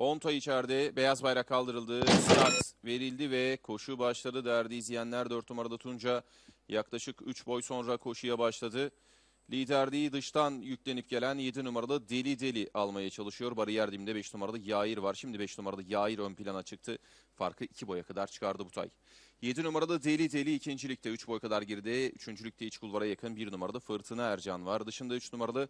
Onta içeride beyaz bayrak kaldırıldı. Start verildi ve koşu başladı Derdi izleyenler. 4 numaralı Tunca yaklaşık 3 boy sonra koşuya başladı. Liderliği dıştan yüklenip gelen 7 numaralı Deli Deli almaya çalışıyor. Bariyer dimde 5 numaralı Yair var. Şimdi 5 numaralı Yair ön plana çıktı. Farkı 2 boya kadar çıkardı Butay. 7 numaralı Deli Deli ikincilikte 3 boy kadar girdi. Üçüncülükte iç kulvara yakın 1 numaralı Fırtına Ercan var. Dışında 3 numaralı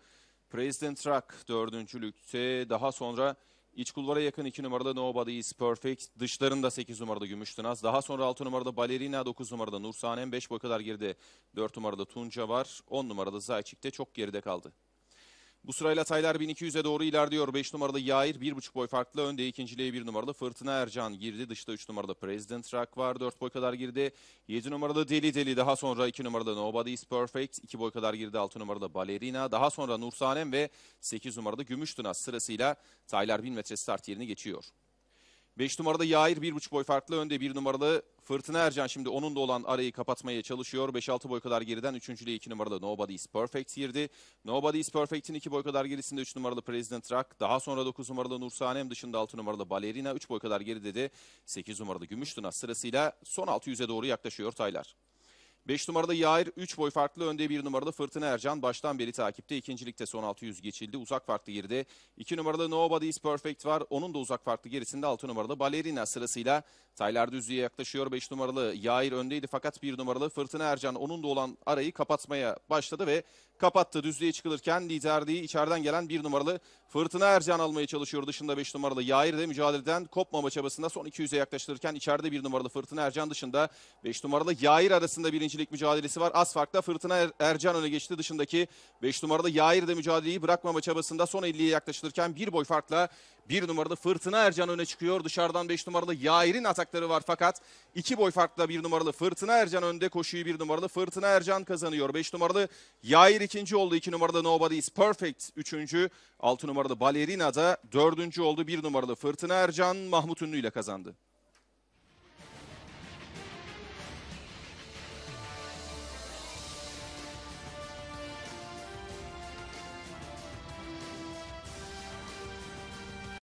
President Rock dördüncülükte. Daha sonra İç kulvara yakın 2 numaralı Nobody is Perfect. Dışlarında 8 numaralı Gümüştınaz. Daha sonra 6 numarada Balerina, 9 numarada Nursanem, 5 boy kadar girdi. 4 numarada Tunca var. 10 numarada Zayçik de çok geride kaldı. Bu sırayla Taylar 1200'e doğru ilerliyor. 5 numaralı Yair 1,5 boy farklı önde. İkinciliğe 1 numaralı Fırtına Ercan girdi. Dışta 3 numaralı President Rock var. 4 boy kadar girdi. 7 numaralı Deli Deli. Daha sonra 2 numaralı Nobody is Perfect. 2 boy kadar girdi. 6 numaralı Balerina. Daha sonra Nursanem ve 8 numaralı Gümüştuna sırasıyla Taylar 1000 metre start yerini geçiyor. 5 numarada Yair bir buçuk boy farklı önde. bir numaralı Fırtına Ercan şimdi onun da olan arayı kapatmaya çalışıyor. 5-6 boy kadar geriden 3. ile 2 numaralı Nobody is Perfect girdi. Nobody is Perfect'in 2 boy kadar gerisinde 3 numaralı President Rock. Daha sonra 9 numaralı Nursanem dışında 6 numaralı Balerina 3 boy kadar geride de 8 numaralı gümüş duna sırasıyla son 600'e doğru yaklaşıyor Taylar. 5 numarada Yair 3 boy farklı önde 1 numaralı Fırtına Ercan baştan beri takipte. ikincilikte son 600 geçildi. Uzak farklı girdi 2 numaralı Nobody is Perfect var. Onun da uzak farklı gerisinde 6 numaralı Balerina sırasıyla Taylar Düzlü'ye yaklaşıyor. 5 numaralı Yair öndeydi fakat 1 numaralı Fırtına Ercan onun da olan arayı kapatmaya başladı ve kapattı. Düzlüğe çıkılırken liderliği içeriden gelen bir numaralı Fırtına Ercan almaya çalışıyor. Dışında 5 numaralı Yair de mücadeleden kopmama çabasında son 200'e yaklaştırırken içeride bir numaralı Fırtına Ercan dışında 5 numaralı Yair arasında birincilik mücadelesi var. Az farkla Fırtına er- Ercan öne geçti. Dışındaki 5 numaralı Yair de mücadeleyi bırakmama çabasında son 50'ye yaklaştırırken bir boy farkla bir numaralı Fırtına Ercan öne çıkıyor. Dışarıdan beş numaralı Yair'in atakları var fakat iki boy farkla bir numaralı Fırtına Ercan önde koşuyu bir numaralı Fırtına Ercan kazanıyor. Beş numaralı Yair ikinci oldu. 2 numaralı Nobody is Perfect üçüncü. altı numaralı Balerina da dördüncü oldu. Bir numaralı Fırtına Ercan Mahmut Ünlü ile kazandı.